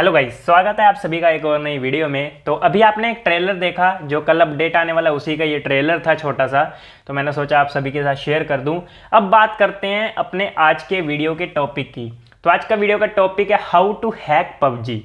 hello guys स्वागत है आप सभी का एक और नई वीडियो में तो अभी आपने एक ट्रेलर देखा जो कल अपडेट आने वाला उसी का ये ट्रेलर था छोटा सा तो मैंने सोचा आप सभी के साथ शेयर कर दूं अब बात करते हैं अपने आज के वीडियो के टॉपिक की तो आज का वीडियो का टॉपिक है हाउ टू हैक पबजी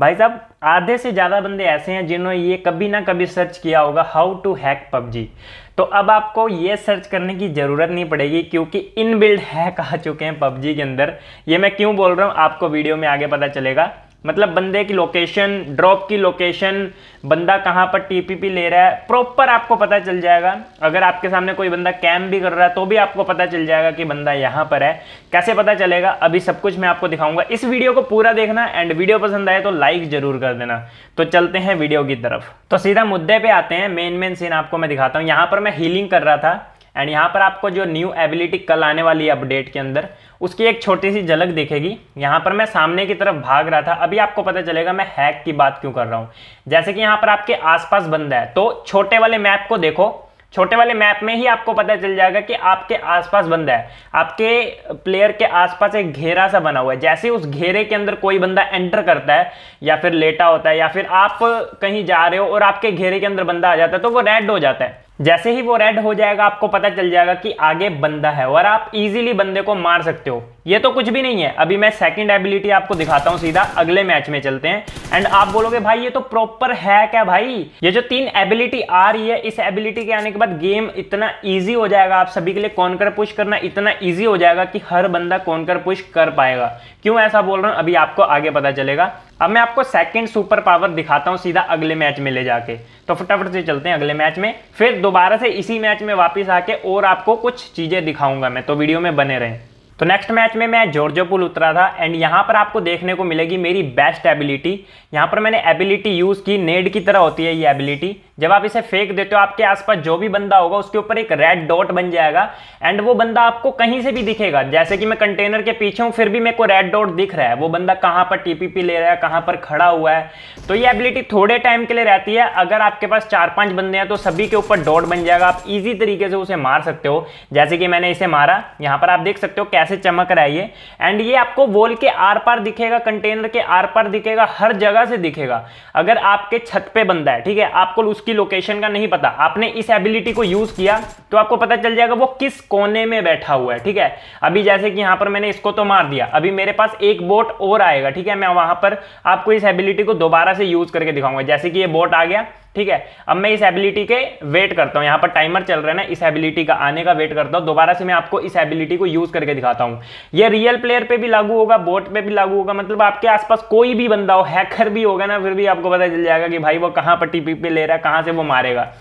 भाई साहब आधे से ज़्यादा बंदे ऐसे हैं जिन्होंने ये कभी ना कभी सर्च किया होगा हाउ टू हैक पबजी तो अब आपको ये सर्च करने की ज़रूरत नहीं पड़ेगी क्योंकि इनबिल्ड हैक आ चुके हैं पबजी के अंदर ये मैं क्यों बोल रहा हूँ आपको वीडियो में आगे पता चलेगा मतलब बंदे की लोकेशन ड्रॉप की लोकेशन बंदा कहाँ पर टीपीपी ले रहा है प्रॉपर आपको पता चल जाएगा अगर आपके सामने कोई बंदा कैम भी कर रहा है तो भी आपको पता चल जाएगा कि बंदा यहाँ पर है कैसे पता चलेगा अभी सब कुछ मैं आपको दिखाऊंगा इस वीडियो को पूरा देखना एंड वीडियो पसंद आए तो लाइक जरूर कर देना तो चलते हैं वीडियो की तरफ तो सीधा मुद्दे पर आते हैं मेन मेन सीन आपको मैं दिखाता हूँ यहाँ पर मैं हीलिंग कर रहा था एंड यहाँ पर आपको जो न्यू एबिलिटी कल आने वाली है अपडेट के अंदर उसकी एक छोटी सी झलक दिखेगी यहाँ पर मैं सामने की तरफ भाग रहा था अभी आपको पता चलेगा मैं हैक की बात क्यों कर रहा हूँ जैसे कि यहाँ पर आपके आसपास बंदा है तो छोटे वाले मैप को देखो छोटे वाले मैप में ही आपको पता चल जाएगा कि आपके आसपास बंदा है आपके प्लेयर के आसपास एक घेरा सा बना हुआ है जैसे उस घेरे के अंदर कोई बंदा एंटर करता है या फिर लेटा होता है या फिर आप कहीं जा रहे हो और आपके घेरे के अंदर बंदा आ जाता है तो वो रेड हो जाता है जैसे ही वो रेड हो जाएगा आपको पता चल जाएगा कि आगे बंदा है और आप इजीली बंदे को मार सकते हो ये तो कुछ भी नहीं है अभी मैं सेकंड एबिलिटी आपको दिखाता हूँ सीधा अगले मैच में चलते हैं एंड आप बोलोगे भाई ये तो प्रॉपर है क्या भाई ये जो तीन एबिलिटी आ रही है इस एबिलिटी के आने के बाद गेम इतना ईजी हो जाएगा आप सभी के लिए कर पुश करना इतना ईजी हो जाएगा कि हर बंदा कर पुश कर पाएगा क्यों ऐसा बोल रहा हूँ अभी आपको आगे पता चलेगा अब मैं आपको सेकंड सुपर पावर दिखाता हूँ सीधा अगले मैच में ले जाके तो फटाफट से चलते हैं अगले मैच में फिर दोबारा से इसी मैच में वापस आके और आपको कुछ चीज़ें दिखाऊंगा मैं तो वीडियो में बने रहें तो नेक्स्ट मैच में मैं जॉर्जो पुल उतरा था एंड यहाँ पर आपको देखने को मिलेगी मेरी बेस्ट एबिलिटी यहाँ पर मैंने एबिलिटी यूज़ की नेड की तरह होती है ये एबिलिटी जब आप इसे फेंक देते हो आपके आसपास जो भी बंदा होगा उसके ऊपर एक रेड डॉट बन जाएगा एंड वो बंदा आपको कहीं से भी दिखेगा जैसे कि मैं कंटेनर के पीछे हूँ फिर भी मेरे को रेड डॉट दिख रहा है वो बंदा कहाँ पर टीपीपी ले रहा है कहाँ पर खड़ा हुआ है तो ये एबिलिटी थोड़े टाइम के लिए रहती है अगर आपके पास चार पाँच बंदे हैं तो सभी के ऊपर डॉट बन जाएगा आप ईजी तरीके से उसे मार सकते हो जैसे कि मैंने इसे मारा यहाँ पर आप देख सकते हो कैसे चमक रहा है ये एंड ये आपको वॉल के आर पार दिखेगा कंटेनर के आर पार दिखेगा हर जगह से दिखेगा अगर आपके छत पे बंदा है ठीक है आपको उसकी लोकेशन का नहीं पता आपने इस एबिलिटी को यूज किया तो आपको पता चल जाएगा वो किस कोने में बैठा हुआ है ठीक है अभी जैसे कि यहां पर मैंने इसको तो मार दिया अभी मेरे पास एक बोट और आएगा ठीक है मैं वहां पर आपको इस एबिलिटी को दोबारा से यूज करके दिखाऊंगा जैसे कि ये बोट आ गया ठीक है अब मैं इस एबिलिटी के वेट करता हूं यहां पर टाइमर चल रहा है ना इस एबिलिटी का आने का वेट करता हूं दोबारा से मैं आपको इस एबिलिटी को यूज करके दिखाता हूं ये रियल प्लेयर पे भी लागू होगा बोट पे भी लागू होगा मतलब आपके आसपास कोई भी बंदा हो हैकर भी होगा ना फिर भी आपको पता चल जाएगा कि भाई वो कहां पर टीपी पे ले रहा है कहां से वो मारेगा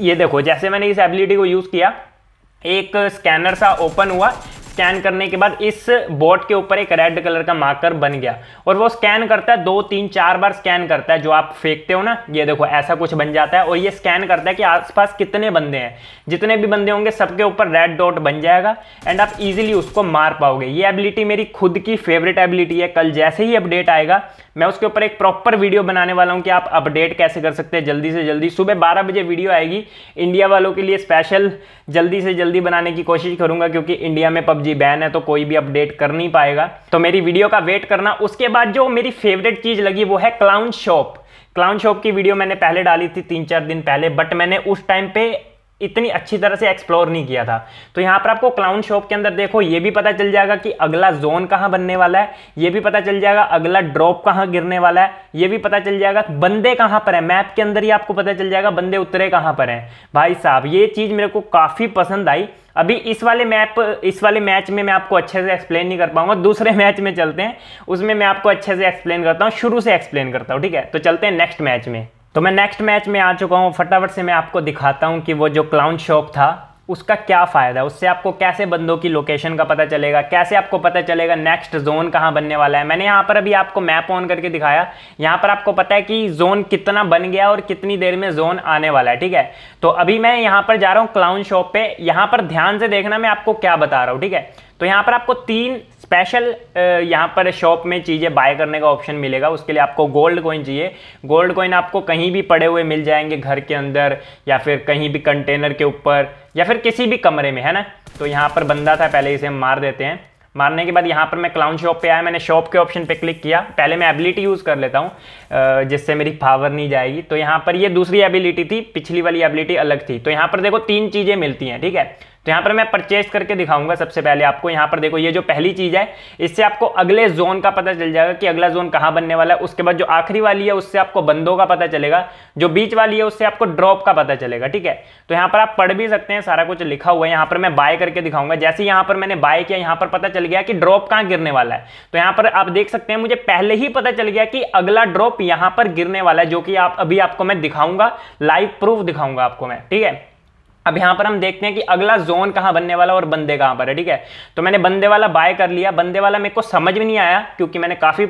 ये देखो जैसे मैंने इस एबिलिटी को यूज किया एक स्कैनर सा ओपन हुआ स्कैन करने के बाद इस बोर्ड के ऊपर एक रेड कलर का मार्कर बन गया और वो स्कैन करता है दो तीन चार बार स्कैन करता है जो आप फेंकते हो ना ये देखो ऐसा कुछ बन जाता है और ये स्कैन करता है कि आसपास कितने बंदे हैं जितने भी बंदे होंगे सबके ऊपर रेड डॉट बन जाएगा एंड आप इजिली उसको मार पाओगे ये एबिलिटी मेरी खुद की फेवरेट एबिलिटी है कल जैसे ही अपडेट आएगा मैं उसके ऊपर एक प्रॉपर वीडियो बनाने वाला हूँ कि आप अपडेट कैसे कर सकते हैं जल्दी से जल्दी सुबह बारह बजे वीडियो आएगी इंडिया वालों के लिए स्पेशल जल्दी से जल्दी बनाने की कोशिश करूंगा क्योंकि इंडिया में पब्लिक पबजी बैन है तो कोई भी अपडेट कर नहीं पाएगा तो मेरी वीडियो का वेट करना उसके बाद जो मेरी फेवरेट चीज़ लगी वो है क्लाउन शॉप क्लाउन शॉप की वीडियो मैंने पहले डाली थी तीन चार दिन पहले बट मैंने उस टाइम पे इतनी अच्छी तरह से एक्सप्लोर नहीं किया था तो यहाँ पर आपको क्लाउन शॉप के अंदर देखो ये भी पता चल जाएगा कि अगला जोन कहाँ बनने वाला है ये भी पता चल जाएगा अगला ड्रॉप कहाँ गिरने वाला है ये भी पता चल जाएगा बंदे कहाँ पर हैं मैप के अंदर ही आपको पता चल जाएगा बंदे उतरे कहाँ पर हैं भाई साहब ये चीज़ मेरे को काफ़ी पसंद आई अभी इस वाले मैप इस वाले मैच में मैं आपको अच्छे से एक्सप्लेन नहीं कर पाऊंगा दूसरे मैच में चलते हैं उसमें मैं आपको अच्छे से एक्सप्लेन करता हूँ शुरू से एक्सप्लेन करता हूँ ठीक है तो चलते हैं नेक्स्ट मैच में तो मैं नेक्स्ट मैच में आ चुका हूँ फटाफट से मैं आपको दिखाता हूँ कि वो जो क्लाउन शॉप था उसका क्या फ़ायदा है उससे आपको कैसे बंदों की लोकेशन का पता चलेगा कैसे आपको पता चलेगा नेक्स्ट जोन कहाँ बनने वाला है मैंने यहाँ पर अभी आपको मैप ऑन करके दिखाया यहाँ पर आपको पता है कि जोन कितना बन गया और कितनी देर में जोन आने वाला है ठीक है तो अभी मैं यहाँ पर जा रहा हूँ क्लाउन शॉप पर यहाँ पर ध्यान से देखना मैं आपको क्या बता रहा हूँ ठीक है तो यहाँ पर आपको तीन स्पेशल uh, यहाँ पर शॉप में चीज़ें बाय करने का ऑप्शन मिलेगा उसके लिए आपको गोल्ड कॉइन चाहिए गोल्ड कॉइन आपको कहीं भी पड़े हुए मिल जाएंगे घर के अंदर या फिर कहीं भी कंटेनर के ऊपर या फिर किसी भी कमरे में है ना तो यहाँ पर बंदा था पहले इसे हम मार देते हैं मारने के बाद यहाँ पर मैं क्लाउन शॉप पे आया मैंने शॉप के ऑप्शन पे क्लिक किया पहले मैं एबिलिटी यूज़ कर लेता हूँ uh, जिससे मेरी पावर नहीं जाएगी तो यहाँ पर ये दूसरी एबिलिटी थी पिछली वाली एबिलिटी अलग थी तो यहाँ पर देखो तीन चीज़ें मिलती हैं ठीक है तो यहाँ पर मैं परचेज करके दिखाऊंगा सबसे पहले आपको यहाँ पर देखो ये जो पहली चीज़ है इससे आपको अगले जोन का पता चल जाएगा कि अगला जोन कहाँ बनने वाला है उसके बाद जो आखिरी वाली है उससे आपको बंदों का पता चलेगा जो बीच वाली है उससे आपको ड्रॉप का पता चलेगा ठीक है तो यहाँ पर आप पढ़ भी सकते हैं सारा कुछ लिखा हुआ है यहाँ पर मैं बाय करके दिखाऊंगा जैसे यहाँ पर मैंने बाय किया यहाँ पर पता चल गया कि ड्रॉप कहाँ गिरने वाला है तो यहाँ पर आप देख सकते हैं मुझे पहले ही पता चल गया कि अगला ड्रॉप यहाँ पर गिरने वाला है जो कि आप अभी आपको मैं दिखाऊंगा लाइव प्रूफ दिखाऊंगा आपको मैं ठीक है अब यहां पर हम देखते हैं कि अगला जोन कहां बनने वाला और बंदे कहां पर है ठीक है तो मैंने बंदे वाला बाय कर लिया बंदे वाला मेरे को समझ में नहीं आया क्योंकि मैंने काफ़ी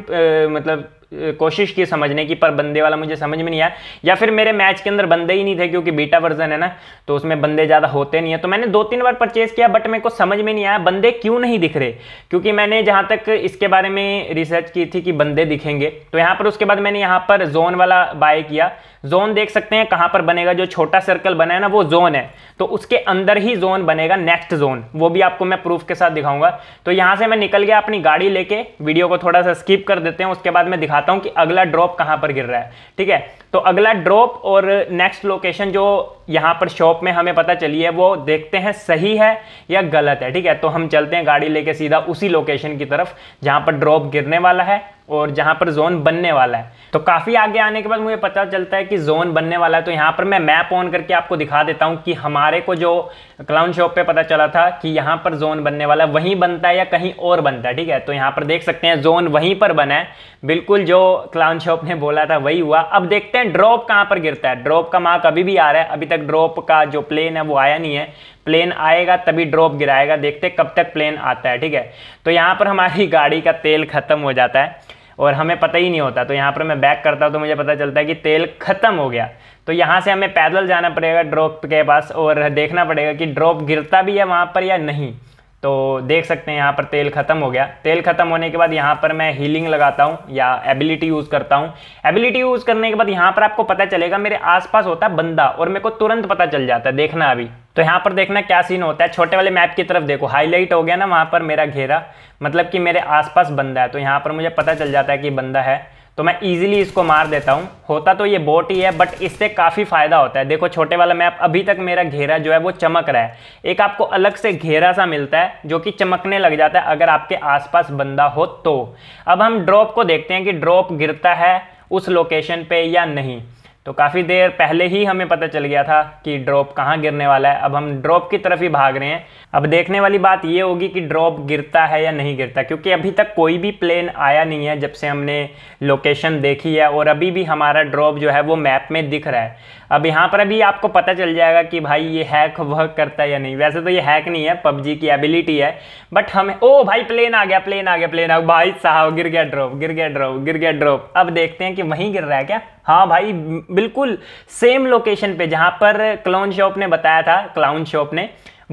मतलब कोशिश की समझने की पर बंदे वाला मुझे समझ में नहीं आया या फिर मेरे मैच के अंदर बंदे ही नहीं थे क्योंकि बीटा वर्जन है ना तो उसमें बंदे ज़्यादा होते नहीं है तो मैंने दो तीन बार परचेज़ किया बट मेरे को समझ में नहीं आया बंदे क्यों नहीं दिख रहे क्योंकि मैंने जहाँ तक इसके बारे में रिसर्च की थी कि बंदे दिखेंगे तो यहाँ पर उसके बाद मैंने यहाँ पर जोन वाला बाय किया जोन देख सकते हैं कहाँ पर बनेगा जो छोटा सर्कल बना है ना वो जोन है तो उसके अंदर ही जोन बनेगा नेक्स्ट जोन वो भी आपको मैं प्रूफ के साथ दिखाऊंगा तो यहाँ से मैं निकल गया अपनी गाड़ी लेके वीडियो को थोड़ा सा स्किप कर देते हैं उसके बाद मैं दिखा दिखाता हूं कि अगला ड्रॉप कहां पर गिर रहा है ठीक है तो अगला ड्रॉप और नेक्स्ट लोकेशन जो यहां पर शॉप में हमें पता चली है वो देखते हैं सही है या गलत है ठीक है तो हम चलते हैं गाड़ी लेके सीधा उसी लोकेशन की तरफ जहां पर ड्रॉप गिरने वाला है और जहाँ पर जोन बनने वाला है तो काफ़ी आगे आने के बाद मुझे पता चलता है कि जोन बनने वाला है तो यहाँ पर मैं मैप ऑन करके आपको दिखा देता हूँ कि हमारे को जो क्लाउन शॉप पे पता चला था कि यहाँ पर जोन बनने वाला है वहीं बनता है या कहीं और बनता है ठीक है तो यहाँ पर देख सकते हैं जोन वहीं पर बना है बिल्कुल जो क्लाउन शॉप ने बोला था वही हुआ अब देखते हैं ड्रॉप कहाँ पर गिरता है ड्रॉप का मार्क अभी भी आ रहा है अभी तक ड्रॉप का जो प्लेन है वो आया नहीं है प्लेन आएगा तभी ड्रॉप गिराएगा देखते कब तक प्लेन आता है ठीक है तो यहाँ पर हमारी गाड़ी का तेल खत्म हो जाता है और हमें पता ही नहीं होता तो यहाँ पर मैं बैक करता हूँ तो मुझे पता चलता है कि तेल ख़त्म हो गया तो यहाँ से हमें पैदल जाना पड़ेगा ड्रॉप के पास और देखना पड़ेगा कि ड्रॉप गिरता भी है वहाँ पर या नहीं तो देख सकते हैं यहाँ पर तेल ख़त्म हो गया तेल ख़त्म होने के बाद यहाँ पर मैं हीलिंग लगाता हूँ या एबिलिटी यूज़ करता हूँ एबिलिटी यूज़ करने के बाद यहाँ पर आपको पता चलेगा मेरे आसपास होता है बंदा और मेरे को तुरंत पता चल जाता है देखना अभी तो यहाँ पर देखना क्या सीन होता है छोटे वाले मैप की तरफ देखो हाईलाइट हो गया ना वहाँ पर मेरा घेरा मतलब कि मेरे आसपास बंदा है तो यहाँ पर मुझे पता चल जाता है कि बंदा है तो मैं इजीली इसको मार देता हूँ होता तो ये बोट ही है बट इससे काफ़ी फ़ायदा होता है देखो छोटे वाला मैप अभी तक मेरा घेरा जो है वो चमक रहा है एक आपको अलग से घेरा सा मिलता है जो कि चमकने लग जाता है अगर आपके आसपास बंदा हो तो अब हम ड्रॉप को देखते हैं कि ड्रॉप गिरता है उस लोकेशन पे या नहीं तो काफ़ी देर पहले ही हमें पता चल गया था कि ड्रॉप कहाँ गिरने वाला है अब हम ड्रॉप की तरफ ही भाग रहे हैं अब देखने वाली बात ये होगी कि ड्रॉप गिरता है या नहीं गिरता क्योंकि अभी तक कोई भी प्लेन आया नहीं है जब से हमने लोकेशन देखी है और अभी भी हमारा ड्रॉप जो है वो मैप में दिख रहा है अब यहाँ पर अभी आपको पता चल जाएगा कि भाई ये हैक वर्क करता है या नहीं वैसे तो ये हैक नहीं है पबजी की एबिलिटी है बट हमें ओ भाई प्लेन आ गया प्लेन आ गया प्लेन आ गया भाई साहब गिर गया ड्रॉप गिर गया ड्रॉप गिर गया ड्रॉप अब देखते हैं कि वहीं गिर रहा है क्या हाँ भाई बिल्कुल सेम लोकेशन पे जहाँ पर क्लाउन शॉप ने बताया था क्लाउन शॉप ने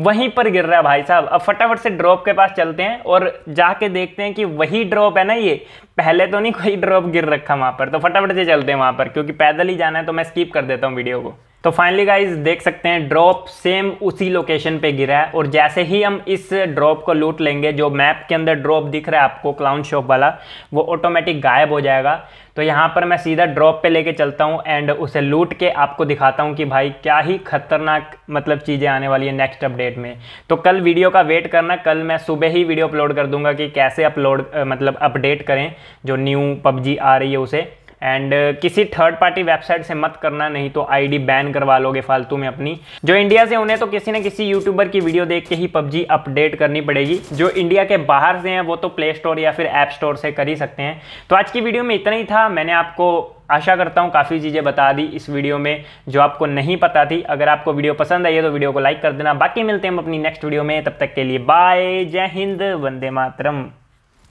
वहीं पर गिर रहा है भाई साहब अब फटाफट से ड्रॉप के पास चलते हैं और जाके देखते हैं कि वही ड्रॉप है ना ये पहले तो नहीं कोई ड्रॉप गिर रखा वहाँ पर तो फटाफट से चलते हैं वहाँ पर क्योंकि पैदल ही जाना है तो मैं स्कीप कर देता हूँ वीडियो को तो फाइनली गाइज देख सकते हैं ड्रॉप सेम उसी लोकेशन पे गिरा है और जैसे ही हम इस ड्रॉप को लूट लेंगे जो मैप के अंदर ड्रॉप दिख रहा है आपको क्लाउन शॉप वाला वो ऑटोमेटिक गायब हो जाएगा तो यहाँ पर मैं सीधा ड्रॉप पे लेके चलता हूँ एंड उसे लूट के आपको दिखाता हूँ कि भाई क्या ही खतरनाक मतलब चीज़ें आने वाली है नेक्स्ट अपडेट में तो कल वीडियो का वेट करना कल मैं सुबह ही वीडियो अपलोड कर दूंगा कि कैसे अपलोड मतलब अपडेट करें जो न्यू पबजी आ रही है उसे एंड uh, किसी थर्ड पार्टी वेबसाइट से मत करना नहीं तो आईडी बैन करवा लोगे फालतू में अपनी जो इंडिया से उन्हें तो किसी न किसी यूट्यूबर की वीडियो देख के ही पबजी अपडेट करनी पड़ेगी जो इंडिया के बाहर से हैं वो तो प्ले स्टोर या फिर ऐप स्टोर से कर ही सकते हैं तो आज की वीडियो में इतना ही था मैंने आपको आशा करता हूँ काफ़ी चीज़ें बता दी इस वीडियो में जो आपको नहीं पता थी अगर आपको वीडियो पसंद आई है तो वीडियो को लाइक कर देना बाकी मिलते हैं हम अपनी नेक्स्ट वीडियो में तब तक के लिए बाय जय हिंद वंदे मातरम